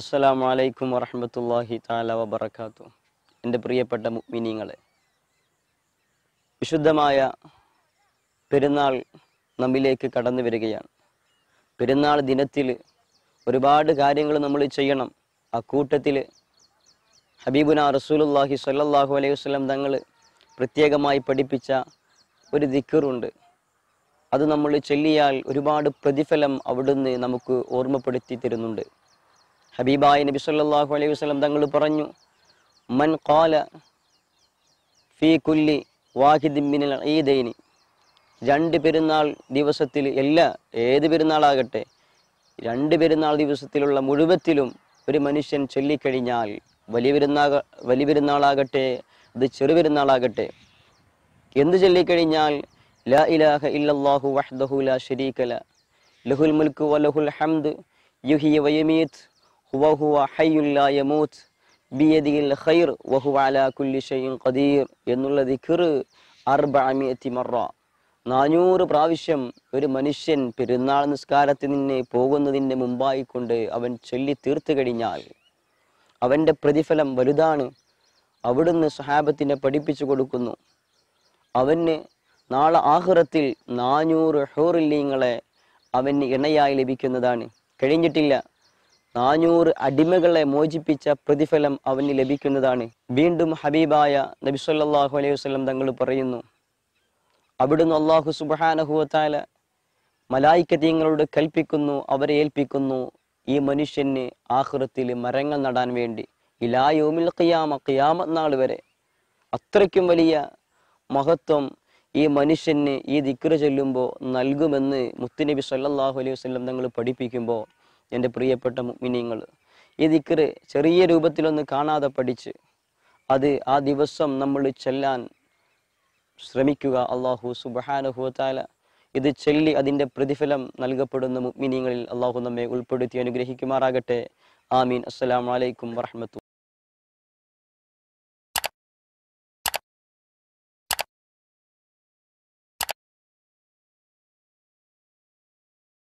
അസ്സലാമു അലൈക്കും വറഹമത്തല്ലാഹി താല വബർക്കാത്തു എൻ്റെ പ്രിയപ്പെട്ട മിനിങ്ങളെ വിശുദ്ധമായ പെരുന്നാൾ നമ്മിലേക്ക് കടന്നു വരികയാണ് പെരുന്നാൾ ദിനത്തിൽ ഒരുപാട് കാര്യങ്ങൾ നമ്മൾ ചെയ്യണം ആ കൂട്ടത്തിൽ ഹബീബുന റസൂലുല്ലാഹി സല്ലാഹു അലൈഹി വസ്ലം തങ്ങൾ പ്രത്യേകമായി പഠിപ്പിച്ച ഒരു ദിക്കറുണ്ട് അത് നമ്മൾ ചൊല്ലിയാൽ ഒരുപാട് പ്രതിഫലം അവിടുന്ന് നമുക്ക് ഓർമ്മപ്പെടുത്തി തരുന്നുണ്ട് ഹബീബായ നബി സല്ലാഹു അലൈഹി വസ്ലം തങ്ങൾ പറഞ്ഞു മൻ ഖാല ഫീ കുല്ലി വാഹിദിബിനിൽ ഈദൈനി രണ്ട് പെരുന്നാൾ ദിവസത്തിൽ എല്ലാ ഏത് പെരുന്നാളാകട്ടെ രണ്ട് പെരുന്നാൾ ദിവസത്തിലുള്ള മുഴുവത്തിലും ഒരു മനുഷ്യൻ ചൊല്ലിക്കഴിഞ്ഞാൽ വലിയ പെരുന്നാൾ വലിയ പെരുന്നാളാകട്ടെ അത് ചെറുപെരുന്നാളാകട്ടെ എന്ത് ചൊല്ലിക്കഴിഞ്ഞാൽ ലാ ഇലാഹ ഇല്ലാഹു വഹ്ദഹു ലാ ഷരീക്കല ലഹുൽ മുൽക്ക് വ ലഹുൽ ഹംദ് യുഹി വയമീത് ഹുവഹുവ ഹയ്യുല്ല യമൂത്ത് ബിയദിൽ ഖൈർ വഹുവ അലാ കുല്ലി ഷൈൻ ഖദീർ എന്നുള്ള ദിഖർ 400 മറ നാനൂറ് പ്രാവശ്യം ഒരു മനുഷ്യൻ പെരുന്നാൾ നിസ്കാരത്തിൽ നിന്ന് പോകുന്നതിൻ്റെ കൊണ്ട് അവൻ ചൊല്ലി തീർത്തു കഴിഞ്ഞാൽ അവൻ്റെ പ്രതിഫലം വലുതാണ് അവിടുന്ന് സഹാബത്തിനെ പഠിപ്പിച്ചു കൊടുക്കുന്നു അവന് നാളെ ആഹുറത്തിൽ നാനൂറ് ഹോറില്ലീങ്ങളെ അവന് ഇണയായി ലഭിക്കുന്നതാണ് കഴിഞ്ഞിട്ടില്ല നാനൂറ് അടിമകളെ മോചിപ്പിച്ച പ്രതിഫലം അവന് ലഭിക്കുന്നതാണ് വീണ്ടും ഹബീബായ നബിസ്വല്ലാഹു അലൈഹി വസ്ലം തങ്ങൾ പറയുന്നു അവിടുന്ന് അള്ളാഹു സുബാനഹുവത്താല മലായിക്കതീങ്ങളോട് കൽപ്പിക്കുന്നു അവരെ ഏൽപ്പിക്കുന്നു ഈ മനുഷ്യന് ആഹൃത്തിൽ മരങ്ങൾ നടാൻ വേണ്ടി ഇലായോമിൽ ഖിയാമ ഖിയാമത് നാൾ വരെ അത്രയ്ക്കും വലിയ മഹത്വം ഈ മനുഷ്യന് ഈ ദിക്ര ചൊല്ലുമ്പോൾ നൽകുമെന്ന് മുത്തുനബി സല്ലാഹു അലൈഹി വസ്ലം തങ്ങൾ പഠിപ്പിക്കുമ്പോൾ എൻ്റെ പ്രിയപ്പെട്ട മിനിങ്ങൾ ഈ ദിക്കറ് ചെറിയ രൂപത്തിലൊന്ന് കാണാതെ പഠിച്ച് അത് ആ ദിവസം നമ്മൾ ചെല്ലാൻ ശ്രമിക്കുക അള്ളാഹു സുബഹാനുഹുത്താല ഇത് ചൊല്ലി അതിൻ്റെ പ്രതിഫലം നൽകപ്പെടുന്ന മുഗ്മിനീങ്ങളിൽ അള്ളാഹു നമ്മെ ഉൾപ്പെടുത്തി അനുഗ്രഹിക്കുമാറാകട്ടെ ആമീൻ അസ്സലാമലൈക്കും വറഹമത്തു